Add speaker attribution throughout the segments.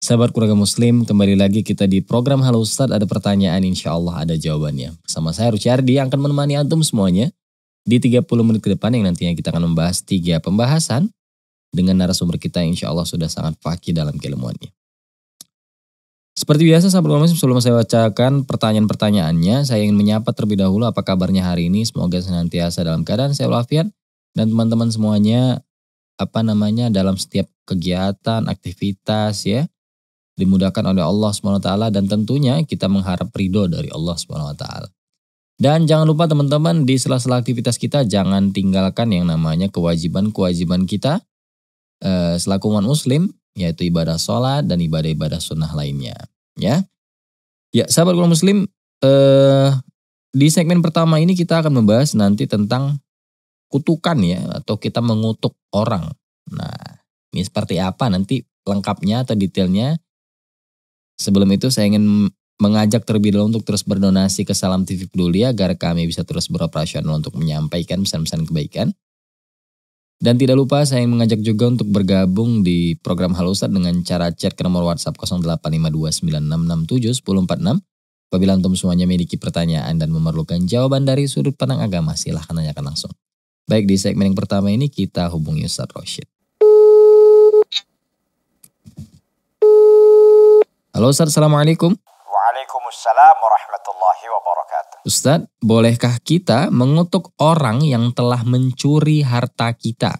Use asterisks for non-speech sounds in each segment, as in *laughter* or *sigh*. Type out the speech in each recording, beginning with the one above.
Speaker 1: Sahabat keluarga muslim, kembali lagi kita di program Halo Ustadz. Ada pertanyaan insya Allah ada jawabannya. Sama saya Ruciardi yang akan menemani Antum semuanya. Di 30 menit ke depan yang nantinya kita akan membahas tiga pembahasan. Dengan narasumber kita yang insya Allah sudah sangat fakih dalam keilmuannya. Seperti biasa sahabat keluarga muslim sebelum saya bacakan pertanyaan-pertanyaannya. Saya ingin menyapa terlebih dahulu apa kabarnya hari ini. Semoga senantiasa dalam keadaan saya walafiat. Dan teman-teman semuanya apa namanya dalam setiap kegiatan, aktivitas ya dimudahkan oleh Allah SWT dan tentunya kita mengharap ridho dari Allah SWT. Dan jangan lupa teman-teman di sela-sela aktivitas kita jangan tinggalkan yang namanya kewajiban-kewajiban kita eh, selaku umat muslim yaitu ibadah sholat dan ibadah-ibadah sunnah lainnya. Ya, ya sahabat umat muslim eh, di segmen pertama ini kita akan membahas nanti tentang kutukan ya atau kita mengutuk orang. Nah ini seperti apa nanti lengkapnya atau detailnya Sebelum itu saya ingin mengajak terlebih dahulu untuk terus berdonasi ke Salam TV Peduli agar kami bisa terus beroperasional untuk menyampaikan pesan-pesan kebaikan. Dan tidak lupa saya ingin mengajak juga untuk bergabung di program Halusat dengan cara chat ke nomor WhatsApp 085296671046. Apabila antum semuanya memiliki pertanyaan dan memerlukan jawaban dari sudut pandang agama, silahkan tanyakan langsung. Baik, di segmen yang pertama ini kita hubungi Ustadz Rashid. Halo Ustaz, Assalamualaikum.
Speaker 2: Waalaikumsalam warahmatullahi wabarakatuh.
Speaker 1: Ustaz, bolehkah kita mengutuk orang yang telah mencuri harta kita?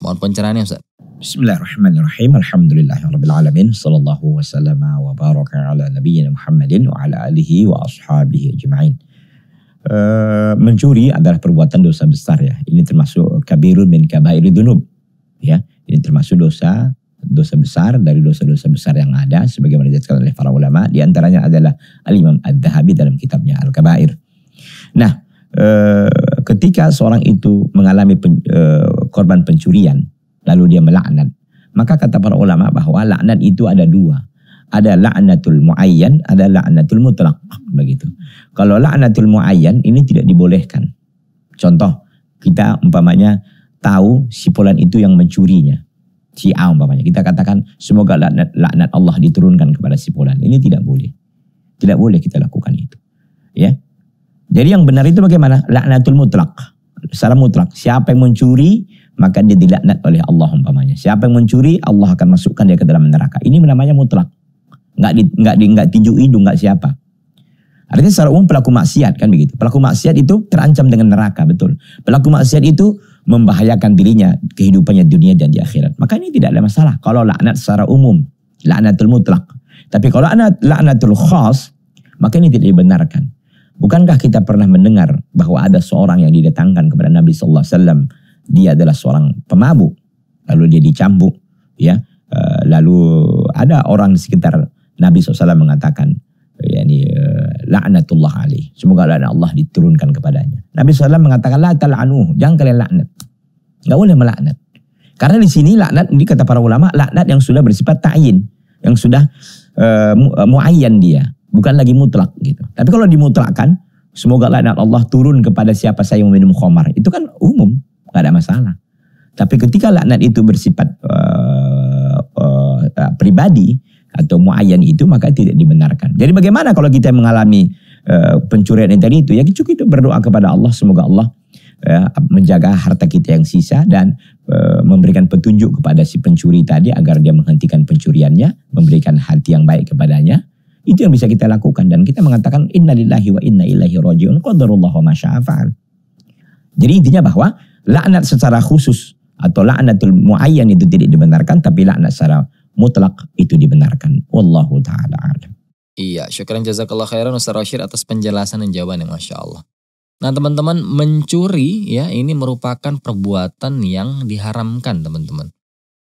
Speaker 1: Mohon pencerahannya Ustaz.
Speaker 2: Bismillahirrahmanirrahim. Alhamdulillahirrabbilalamin. Sallallahu wasallam wa baraka ala Muhammadin wa ala alihi wa ashabihi ajma'in. Eh, mencuri adalah perbuatan dosa besar ya. Ini termasuk kabirun min kabairi dunub. Ya, ini termasuk dosa dosa besar dari dosa-dosa besar yang ada sebagaimana dijelaskan oleh para ulama di antaranya adalah Al-Imam ad dalam kitabnya Al-Kabair. Nah, eh, ketika seorang itu mengalami eh, korban pencurian lalu dia melaknat, maka kata para ulama bahwa laknat itu ada dua. Ada laknatul muayyan, ada laknatul mutlak begitu. Kalau laknatul muayyan ini tidak dibolehkan. Contoh, kita umpamanya tahu si polan itu yang mencurinya si A umpamanya. Kita katakan semoga laknat, laknat Allah diturunkan kepada si polan Ini tidak boleh. Tidak boleh kita lakukan itu. Ya. Jadi yang benar itu bagaimana? Laknatul mutlak. Secara mutlak. Siapa yang mencuri, maka dia dilaknat oleh Allah umpamanya. Siapa yang mencuri, Allah akan masukkan dia ke dalam neraka. Ini namanya mutlak. Nggak di, nggak di, nggak tinju hidung, nggak siapa. Artinya secara umum pelaku maksiat kan begitu. Pelaku maksiat itu terancam dengan neraka, betul. Pelaku maksiat itu membahayakan dirinya, kehidupannya dunia dan di akhirat. Maka ini tidak ada masalah. Kalau laknat secara umum, laknatul mutlak. Tapi kalau laknat, laknatul khas, maka ini tidak dibenarkan. Bukankah kita pernah mendengar bahwa ada seorang yang didatangkan kepada Nabi saw Alaihi dia adalah seorang pemabuk, lalu dia dicambuk, ya. Eh, lalu ada orang di sekitar Nabi SAW mengatakan, eh, ya ini eh, laknatullah alaih. Semoga laknat Allah diturunkan kepadanya. Nabi SAW mengatakan la tal'anuh. jangan kalian laknat. Enggak boleh melaknat. Karena di sini laknat ini kata para ulama laknat yang sudah bersifat tain, yang sudah uh, muayyan dia, bukan lagi mutlak gitu. Tapi kalau dimutlakkan, semoga laknat Allah turun kepada siapa saya yang minum khomar. Itu kan umum, nggak ada masalah. Tapi ketika laknat itu bersifat uh, uh, pribadi, atau muayyan itu maka tidak dibenarkan. Jadi bagaimana kalau kita mengalami uh, pencurian yang tadi itu ya cukup itu berdoa kepada Allah semoga Allah uh, menjaga harta kita yang sisa dan uh, memberikan petunjuk kepada si pencuri tadi agar dia menghentikan pencuriannya, memberikan hati yang baik kepadanya. Itu yang bisa kita lakukan dan kita mengatakan innalillahi wa inna ilaihi rajiun qadarullah wa Jadi intinya bahwa laknat secara khusus atau laknatul muayyan itu tidak dibenarkan tapi laknat secara mutlak itu dibenarkan. Wallahu taala alam.
Speaker 1: Iya, syukran jazakallah khairan Ustaz Rashid atas penjelasan dan jawabannya Masya Allah. Nah teman-teman, mencuri ya ini merupakan perbuatan yang diharamkan teman-teman.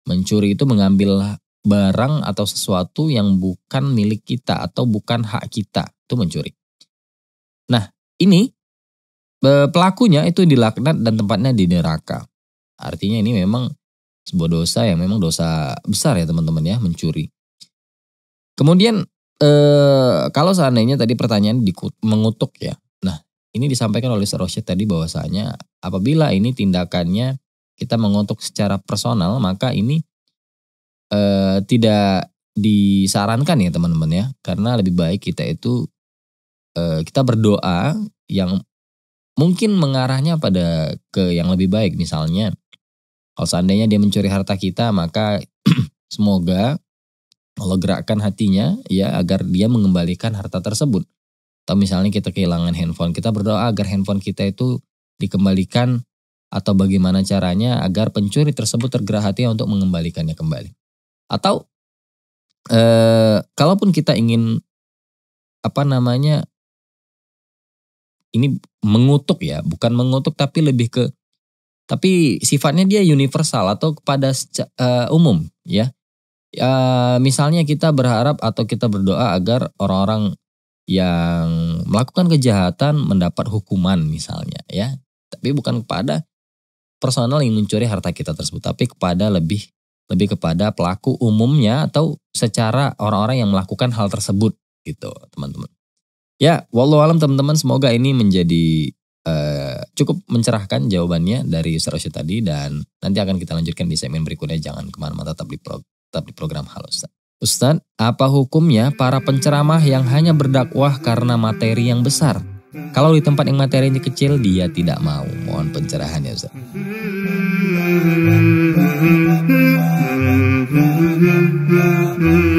Speaker 1: Mencuri itu mengambil barang atau sesuatu yang bukan milik kita atau bukan hak kita, itu mencuri. Nah ini e, pelakunya itu dilaknat dan tempatnya di neraka. Artinya ini memang sebuah dosa yang memang dosa besar ya teman-teman ya mencuri. Kemudian eh, kalau seandainya tadi pertanyaan di, mengutuk ya. Nah ini disampaikan oleh Sarosya tadi bahwasanya apabila ini tindakannya kita mengutuk secara personal maka ini eh, tidak disarankan ya teman-teman ya karena lebih baik kita itu eh, kita berdoa yang mungkin mengarahnya pada ke yang lebih baik misalnya kalau seandainya dia mencuri harta kita, maka *clears throat* semoga Allah gerakkan hatinya ya agar dia mengembalikan harta tersebut. Atau misalnya kita kehilangan handphone, kita berdoa agar handphone kita itu dikembalikan atau bagaimana caranya agar pencuri tersebut tergerak hatinya untuk mengembalikannya kembali. Atau eh, kalaupun kita ingin apa namanya ini mengutuk ya, bukan mengutuk tapi lebih ke tapi sifatnya dia universal atau kepada uh, umum ya. Uh, misalnya kita berharap atau kita berdoa agar orang-orang yang melakukan kejahatan mendapat hukuman misalnya ya. Tapi bukan kepada personal yang mencuri harta kita tersebut, tapi kepada lebih lebih kepada pelaku umumnya atau secara orang-orang yang melakukan hal tersebut gitu, teman-teman. Ya, walau alam teman-teman semoga ini menjadi uh, cukup mencerahkan jawabannya dari Ustaz tadi dan nanti akan kita lanjutkan di segmen berikutnya. Jangan kemana-mana tetap di, pro, tetap di program Halo Ustaz. Ustaz, apa hukumnya para penceramah yang hanya berdakwah karena materi yang besar? Kalau di tempat yang materinya kecil dia tidak mau. Mohon pencerahannya
Speaker 2: Ustaz. hmm *laughs*